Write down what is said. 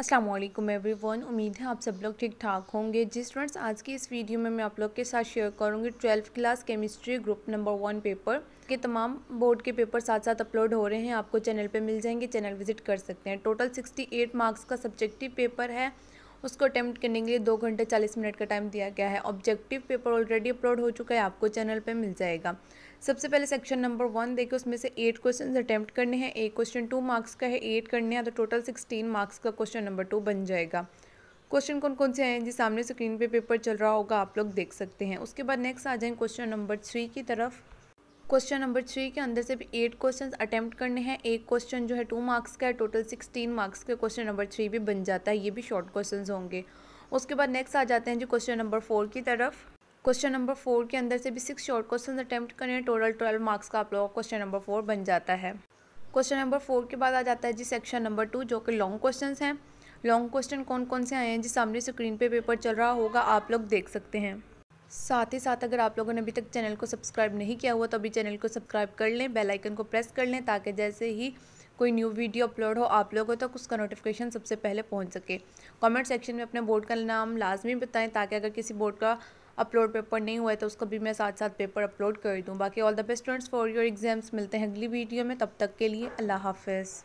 Aslam everyone उम्मीद है आप सब लोग ठीक ठाक होंगे जी स्टूडेंट्स आज की इस वीडियो में मैं आप लोग के साथ शेयर करूंगी twelfth class chemistry group number one paper के तमाम बोर्ड के पेपर साथ साथ अपलोड हो रहे हैं आपको चैनल पे मिल जाएंगे चैनल विजिट कर सकते हैं टोटल 68 मार्क्स का सब्जेक्टिव पेपर है उसको अटैम्प्ट करने के लिए दो घंटे चालीस मिनट का टाइम दिया गया है ऑब्जेक्टिव पेपर ऑलरेडी अपलोड हो चुका है आपको चैनल पर मिल जाएगा सबसे पहले सेक्शन नंबर वन देखिए उसमें से एट क्वेश्चन अटैम्प्ट करने हैं एक क्वेश्चन टू मार्क्स का है एट करने हैं तो टोटल सिक्सटीन मार्क्स का क्वेश्चन नंबर टू बन जाएगा क्वेश्चन कौन कौन से हैं जी सामने स्क्रीन पे पेपर चल रहा होगा आप लोग देख सकते हैं उसके बाद नेक्स्ट आ जाएं क्वेश्चन नंबर थ्री की तरफ क्वेश्चन नंबर थ्री के अंदर से भी एट क्वेश्चन अटैम्प्ट करने हैं एक क्वेश्चन जो है टू मार्क्स का है टोटल सिक्सटीन मार्क्स का क्वेश्चन नंबर थ्री भी बन जाता है ये भी शॉर्ट क्वेश्चन होंगे उसके बाद नेक्स्ट आ जाते हैं जो क्वेश्चन नंबर फोर की तरफ क्वेश्चन नंबर फोर के अंदर से भी सिक्स शॉर्ट क्वेश्चन अटैम्प्ट करने हैं टोटल ट्वेल्व मार्क्स का आप लोगों का क्वेश्चन नंबर फोर बन जाता है क्वेश्चन नंबर फोर के बाद आ जाता है जी सेक्शन नंबर टू जो कि लॉन्ग क्वेश्चन हैं लॉन्ग क्वेश्चन कौन कौन से आए हैं जी सामने स्क्रीन पे पेपर चल रहा होगा आप लोग देख सकते हैं साथ ही साथ अगर आप लोगों ने अभी तक चैनल को सब्सक्राइब नहीं किया हुआ तो अभी चैनल को सब्सक्राइब कर लें बेल आइकन को प्रेस कर लें ताकि जैसे ही कोई न्यू वीडियो अपलोड हो आप लोगों तक तो उसका नोटिफिकेशन सबसे पहले पहुंच सके कमेंट सेक्शन में अपने बोर्ड का नाम लाजमी बताएं ताकि अगर किसी बोर्ड का अपलोड पेपर नहीं हुआ है तो उसका भी मैं साथ साथ पेपर अपलोड कर दूँ बाकी all the best students for your exams मिलते हैं अगली वीडियो में तब तक के लिए अल्लाह हाफिज़